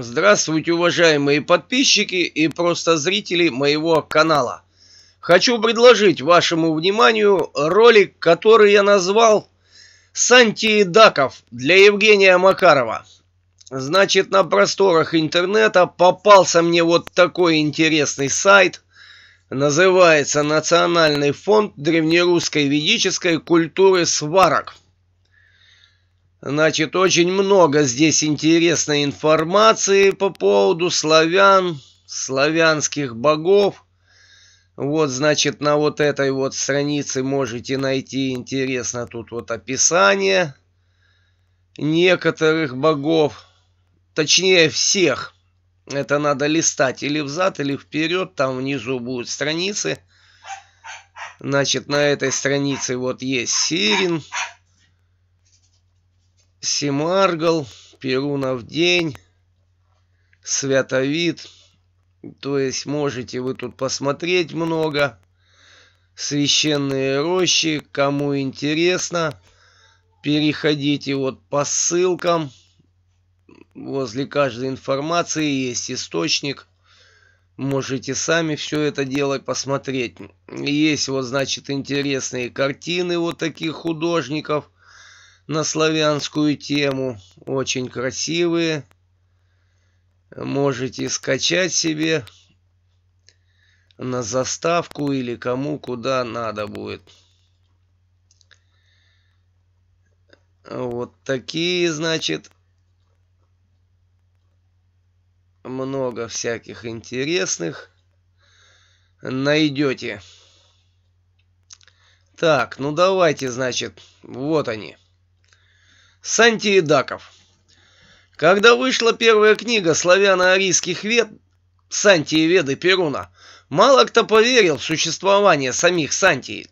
Здравствуйте, уважаемые подписчики и просто зрители моего канала. Хочу предложить вашему вниманию ролик, который я назвал «Сантиедаков» для Евгения Макарова. Значит, на просторах интернета попался мне вот такой интересный сайт. Называется «Национальный фонд древнерусской ведической культуры сварок». Значит, очень много здесь интересной информации по поводу славян, славянских богов. Вот, значит, на вот этой вот странице можете найти интересно тут вот описание некоторых богов. Точнее, всех. Это надо листать или взад, или вперед. Там внизу будут страницы. Значит, на этой странице вот есть Сирин. Сирин. Симаргал, Перунов день, Святовид. То есть можете вы тут посмотреть много. Священные рощи, кому интересно, переходите вот по ссылкам. Возле каждой информации есть источник. Можете сами все это дело посмотреть. Есть вот, значит, интересные картины вот таких художников – на славянскую тему. Очень красивые. Можете скачать себе на заставку или кому куда надо будет. Вот такие, значит, много всяких интересных найдете. Так, ну давайте, значит, вот они. Санти Идаков. Когда вышла первая книга славяно-арийских вед, Санти и Веды Перуна, мало кто поверил в существование самих Санти.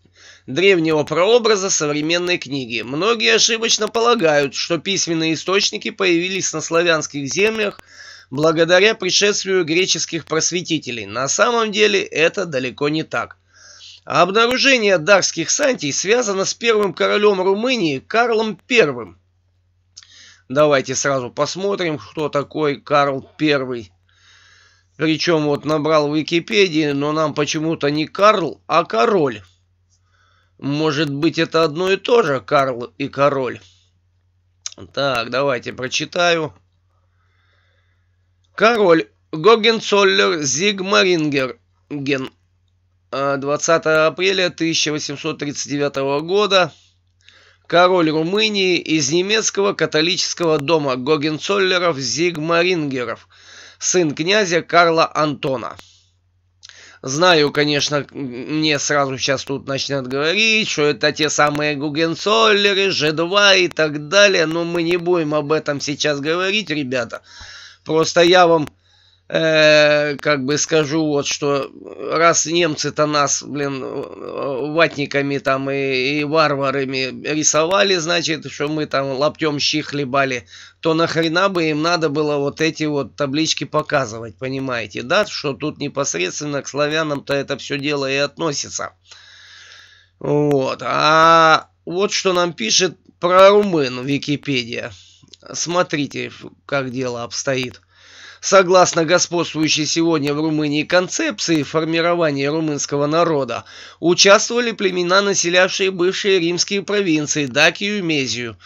древнего прообраза современной книги. Многие ошибочно полагают, что письменные источники появились на славянских землях благодаря пришествию греческих просветителей. На самом деле это далеко не так. Обнаружение дарских сантий связано с первым королем Румынии Карлом Первым – Давайте сразу посмотрим, что такое Карл I. Причем вот набрал в Википедии, но нам почему-то не Карл, а король. Может быть это одно и то же, Карл и король. Так, давайте прочитаю. Король Гогенцоллер Зигмарингер Ген 20 э, апреля 1839 года король Румынии из немецкого католического дома Гогенцоллеров-Зигмарингеров, сын князя Карла Антона. Знаю, конечно, мне сразу сейчас тут начнут говорить, что это те самые Гугенцоллеры, G2 и так далее, но мы не будем об этом сейчас говорить, ребята. Просто я вам э, как бы скажу вот, что раз немцы-то нас, блин, ватниками там и, и варварами рисовали, значит, что мы там лаптем щи хлебали, то нахрена бы им надо было вот эти вот таблички показывать, понимаете, да, что тут непосредственно к славянам-то это все дело и относится. Вот, а вот что нам пишет про румын Википедия. Смотрите, как дело обстоит. Согласно господствующей сегодня в Румынии концепции формирования румынского народа, участвовали племена, населявшие бывшие римские провинции Дакию и Мезию,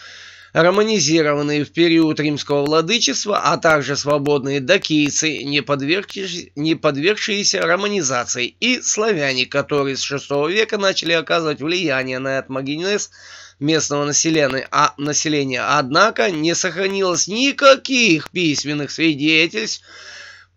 романизированные в период римского владычества, а также свободные дакийцы, не, подвергши, не подвергшиеся романизации, и славяне, которые с VI века начали оказывать влияние на этмогенез местного населения, а, населения. Однако не сохранилось никаких письменных свидетельств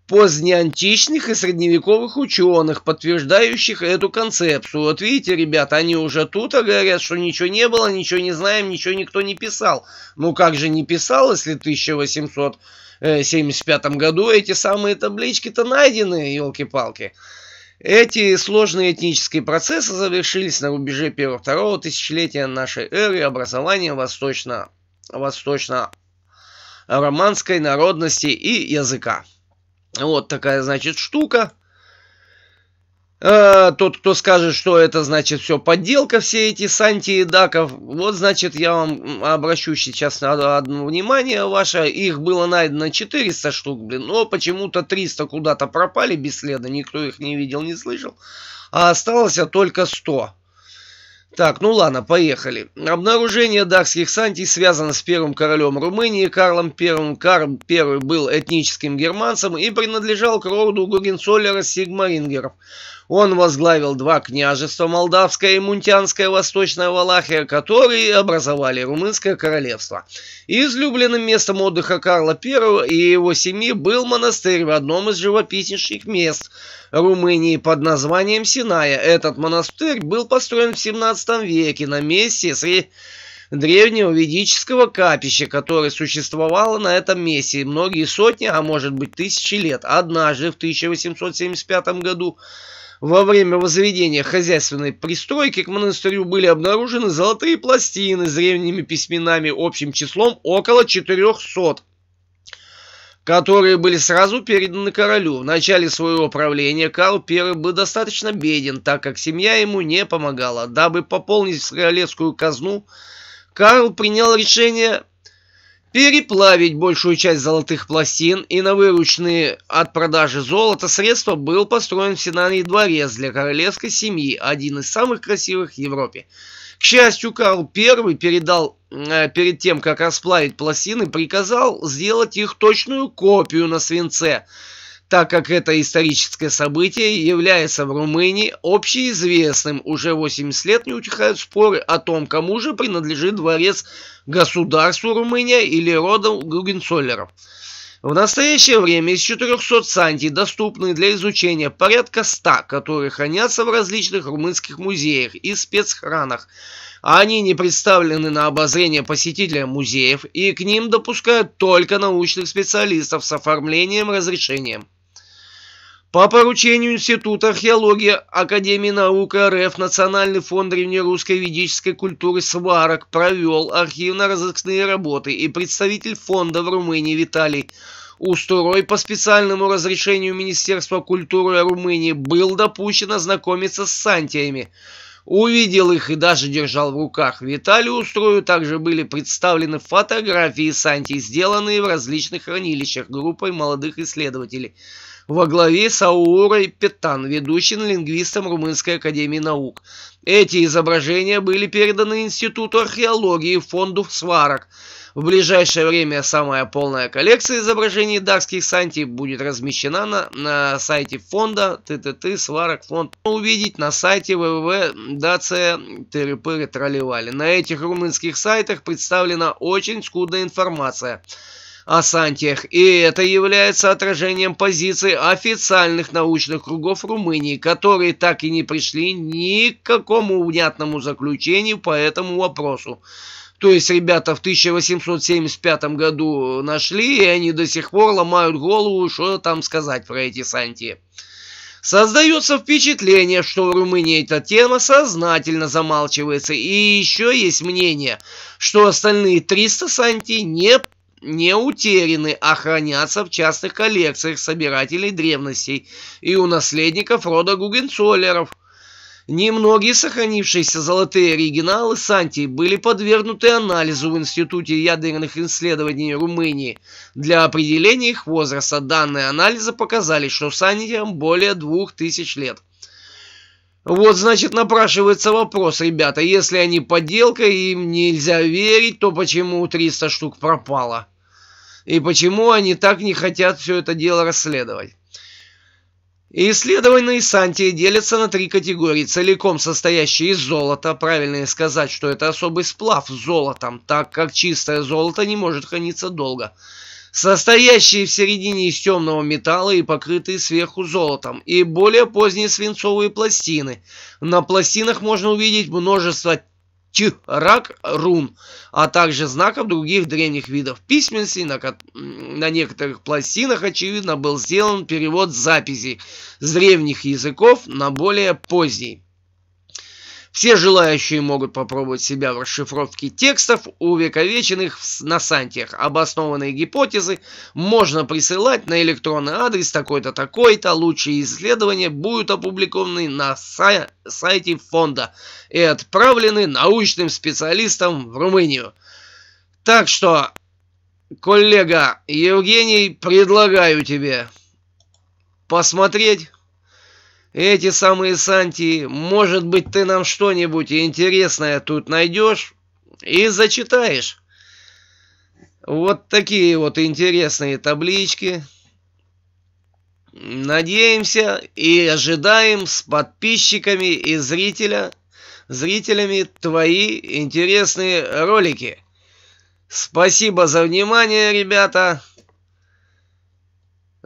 позднеантичных и средневековых ученых, подтверждающих эту концепцию. Вот видите, ребята, они уже тут а говорят, что ничего не было, ничего не знаем, ничего никто не писал. Ну как же не писал, если 1875 э, году эти самые таблички-то найдены, елки-палки. Эти сложные этнические процессы завершились на рубеже первого-второго тысячелетия нашей эры образованием восточно, восточно романской народности и языка. Вот такая, значит, штука. Э, тот, кто скажет, что это значит все подделка, все эти Санти и Даков, вот значит я вам обращу сейчас на одно внимание ваше. Их было найдено 400 штук, блин, но почему-то 300 куда-то пропали бесследно, никто их не видел, не слышал. А осталось только 100. Так, ну ладно, поехали. Обнаружение дакских сантий связано с первым королем Румынии Карлом I. Карл I был этническим германцем и принадлежал к роду Гугенцоллера Сигмарингеров. Он возглавил два княжества, Молдавское и Мунтянское, Восточная Валахия, которые образовали Румынское королевство. Излюбленным местом отдыха Карла I и его семьи был монастырь в одном из живописнейших мест Румынии под названием Синая. Этот монастырь был построен в 17 XVIII веке на месте среди древнего ведического капища, которое существовало на этом месте многие сотни, а может быть тысячи лет. Однажды в 1875 году во время возведения хозяйственной пристройки к монастырю были обнаружены золотые пластины с древними письменами общим числом около 400 которые были сразу переданы королю. В начале своего правления Карл I был достаточно беден, так как семья ему не помогала. Дабы пополнить королевскую казну, Карл принял решение переплавить большую часть золотых пластин, и на вырученные от продажи золота средства был построен в Синарий дворец для королевской семьи, один из самых красивых в Европе счастью, Карл I передал э, перед тем, как расплавить пластины, приказал сделать их точную копию на свинце, так как это историческое событие является в Румынии общеизвестным. Уже 80 лет не утихают споры о том, кому же принадлежит дворец государству Румыния или роду Гугенцоллеров. В настоящее время из 400 санти доступны для изучения порядка 100, которые хранятся в различных румынских музеях и спецхранах. Они не представлены на обозрение посетителям музеев и к ним допускают только научных специалистов с оформлением разрешением. По поручению Института археологии Академии наук РФ Национальный фонд древнерусской ведической культуры «Сварок» провел архивно-розыскные работы, и представитель фонда в Румынии Виталий Устурой по специальному разрешению Министерства культуры Румынии был допущен ознакомиться с сантиями. Увидел их и даже держал в руках. Виталию Устрою также были представлены фотографии сантий, сделанные в различных хранилищах группой молодых исследователей – во главе с Аурой Петан, ведущим лингвистом Румынской академии наук. Эти изображения были переданы Институту археологии и фонду сварок. В ближайшее время самая полная коллекция изображений дарских санти будет размещена на, на сайте фонда ТТТ Сварок фонд. Увидеть на сайте www.dacia.trpr.trolливали. На этих румынских сайтах представлена очень скудная информация – о Сантиях, и это является отражением позиции официальных научных кругов Румынии, которые так и не пришли ни к какому внятному заключению по этому вопросу. То есть ребята в 1875 году нашли, и они до сих пор ломают голову, что там сказать про эти Санти. Создается впечатление, что в Румынии эта тема сознательно замалчивается, и еще есть мнение, что остальные 300 санти не не утеряны, а хранятся в частных коллекциях собирателей древностей и у наследников рода Гугенцоллеров. Немногие сохранившиеся золотые оригиналы Санти были подвергнуты анализу в Институте ядерных исследований Румынии. Для определения их возраста данные анализа показали, что Сантиям более двух тысяч лет. Вот, значит, напрашивается вопрос, ребята, если они подделка и им нельзя верить, то почему 300 штук пропало? и почему они так не хотят все это дело расследовать. Исследованные Сантии делятся на три категории, целиком состоящие из золота. Правильно сказать, что это особый сплав с золотом, так как чистое золото не может храниться долго. Состоящие в середине из темного металла и покрытые сверху золотом, и более поздние свинцовые пластины. На пластинах можно увидеть множество чирак-рун, а также знаков других древних видов письменности. На, на некоторых пластинах, очевидно, был сделан перевод записей с древних языков на более поздний. Все желающие могут попробовать себя в расшифровке текстов, увековеченных на сантиях. Обоснованные гипотезы можно присылать на электронный адрес такой-то, такой-то. Лучшие исследования будут опубликованы на сай сайте фонда и отправлены научным специалистам в Румынию. Так что, коллега Евгений, предлагаю тебе посмотреть эти самые Санти, может быть, ты нам что-нибудь интересное тут найдешь и зачитаешь. Вот такие вот интересные таблички. Надеемся и ожидаем с подписчиками и зрителя, зрителями твои интересные ролики. Спасибо за внимание, ребята.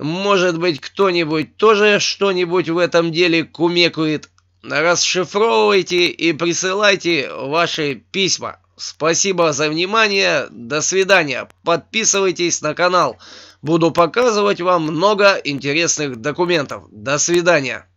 Может быть, кто-нибудь тоже что-нибудь в этом деле кумекует? Расшифровывайте и присылайте ваши письма. Спасибо за внимание. До свидания. Подписывайтесь на канал. Буду показывать вам много интересных документов. До свидания.